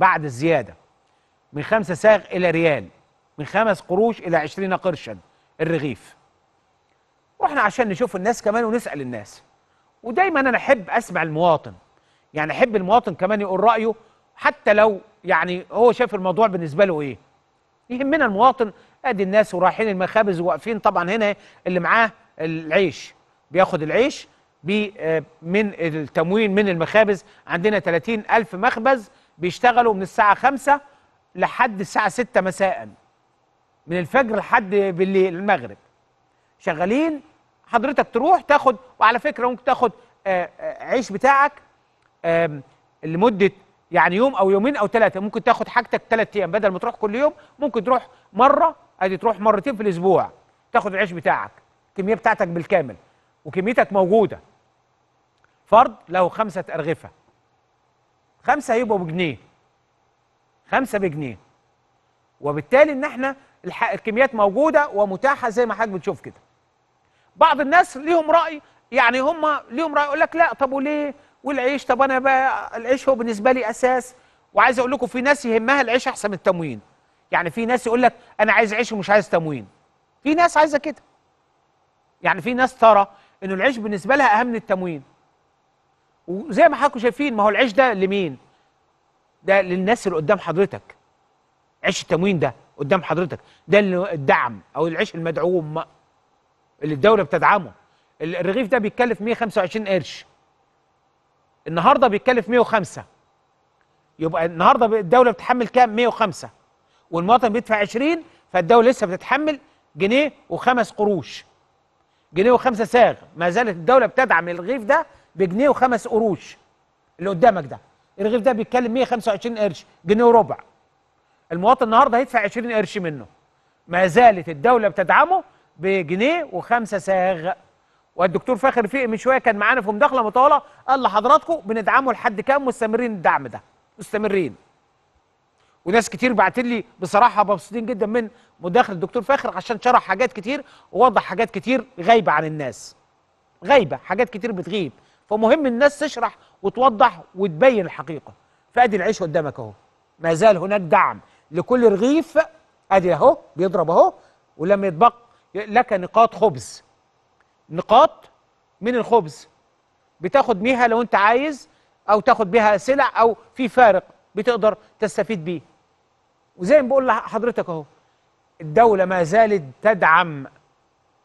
بعد الزيادة من خمسة ساغ إلى ريال من خمس قروش إلى عشرين قرشا الرغيف رحنا عشان نشوف الناس كمان ونسأل الناس ودايما أنا أحب أسمع المواطن يعني أحب المواطن كمان يقول رأيه حتى لو يعني هو شايف الموضوع بالنسبة له إيه يهمنا المواطن ادي الناس ورايحين المخابز وواقفين طبعا هنا اللي معاه العيش بياخد العيش بي آه، من التموين من المخابز عندنا 30 ألف مخبز بيشتغلوا من الساعه خمسة لحد الساعه ستة مساء من الفجر لحد بالليل المغرب شغالين حضرتك تروح تاخد وعلى فكره ممكن تاخد آه، آه، عيش بتاعك لمده يعني يوم او يومين او ثلاثه ممكن تاخد حاجتك ثلاث ايام بدل ما تروح كل يوم ممكن تروح مره ادي تروح مرتين في الاسبوع تاخد العيش بتاعك الكميه بتاعتك بالكامل وكميتك موجوده فرض له خمسه ارغفه خمسة هيبقوا بجنيه خمسة بجنيه وبالتالي ان احنا الكميات موجودة ومتاحة زي ما حضرتك بتشوف كده بعض الناس ليهم رأي يعني هم ليهم رأي يقول لك لا طب وليه والعيش طب انا بقى العيش هو بالنسبة لي اساس وعايز اقول لكم في ناس يهمها العيش احسن من التموين يعني في ناس يقول لك انا عايز عيش ومش عايز تموين في ناس عايزه كده يعني في ناس ترى انه العيش بالنسبه لها اهم من التموين وزي ما حضراتكم شايفين ما هو العيش ده لمين؟ ده للناس اللي قدام حضرتك عيش التموين ده قدام حضرتك ده الدعم او العيش المدعوم اللي الدوله بتدعمه الرغيف ده بيتكلف 125 قرش النهارده بيتكلف 105 يبقى النهارده الدوله بتحمل كام 105 والمواطن بيدفع 20 فالدوله لسه بتتحمل جنيه وخمس قروش جنيه وخمسه ساغ ما زالت الدوله بتدعم الرغيف ده بجنيه وخمس قروش اللي قدامك ده الرغيف ده بيتكلم 125 قرش جنيه وربع المواطن النهارده هيدفع 20 قرش منه ما زالت الدوله بتدعمه بجنيه وخمسه ساغ والدكتور فاخر فقي من شويه كان معانا في مداخله مطوله قال لحضراتكم بندعمه لحد كام مستمرين الدعم ده مستمرين وناس كتير بعت لي بصراحه مبسوطين جدا من مداخله الدكتور فاخر عشان شرح حاجات كتير ووضح حاجات كتير غايبه عن الناس غايبه حاجات كتير بتغيب فمهم الناس تشرح وتوضح وتبين الحقيقة فأدي العيش قدامك أهو ما زال هناك دعم لكل رغيف أدي أهو بيضرب أهو ولما يتبق لك نقاط خبز نقاط من الخبز بتاخد بيها لو أنت عايز أو تاخد بيها سلع أو في فارق بتقدر تستفيد بيه وزي ما بقول لحضرتك أهو الدولة ما زالت تدعم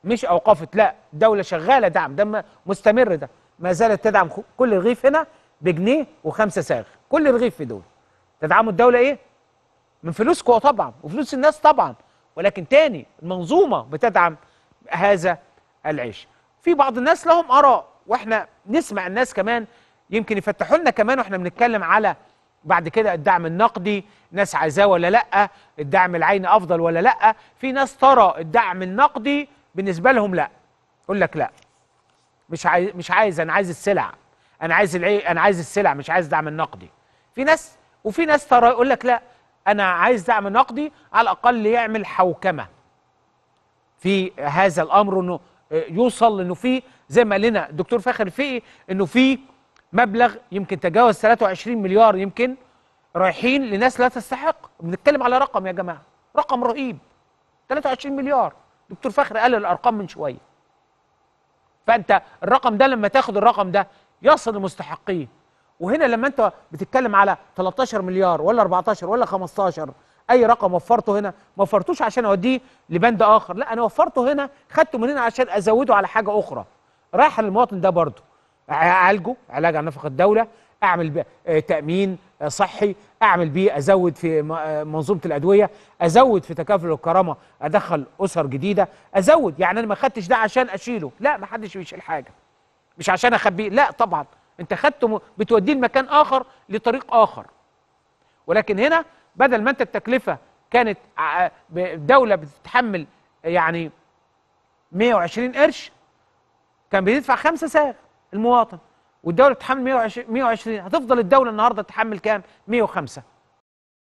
مش أوقفت لا الدولة شغالة دعم ده مستمر ده ما زالت تدعم كل رغيف هنا بجنيه وخمسة صاغ كل رغيف في دول تدعمه الدولة إيه؟ من فلوسكم طبعا وفلوس الناس طبعا ولكن تاني المنظومة بتدعم هذا العيش في بعض الناس لهم آراء وإحنا نسمع الناس كمان يمكن يفتحوا لنا كمان وإحنا بنتكلم على بعد كده الدعم النقدي ناس عايزاه ولا لا الدعم العيني افضل ولا لا في ناس ترى الدعم النقدي بالنسبه لهم لا يقول لك لا مش عايز مش عايز انا عايز السلع انا عايز العي... انا عايز السلع مش عايز دعم النقدي في ناس وفي ناس ترى يقول لك لا انا عايز دعم نقدي على الاقل يعمل حوكمه في هذا الامر انه آه، يوصل انه في زي ما قال لنا الدكتور فاخر في انه في مبلغ يمكن تجاوز 23 مليار يمكن رايحين لناس لا تستحق بنتكلم على رقم يا جماعه رقم رهيب 23 مليار دكتور فخر قال الارقام من شويه فانت الرقم ده لما تاخد الرقم ده يصل لمستحقيه وهنا لما انت بتتكلم على 13 مليار ولا 14 ولا 15 اي رقم وفرته هنا ما وفرتوش عشان اوديه لبند اخر لا انا وفرته هنا خدته من هنا عشان ازوده على حاجه اخرى رايح للمواطن ده برضه اعالجه علاج عن نفقه الدوله اعمل آه، تامين صحي اعمل بيه ازود في منظومه الادويه ازود في تكافل الكرامه ادخل اسر جديده ازود يعني انا ما خدتش ده عشان اشيله لا ما حدش بيشيل حاجه مش عشان اخبيه لا طبعا انت خدته بتوديه لمكان اخر لطريق اخر ولكن هنا بدل ما انت التكلفه كانت دوله بتتحمل يعني 120 قرش كان بيدفع خمسة ساغ المواطن والدوله بتحمل 120 هتفضل الدوله النهارده تحمل كام 105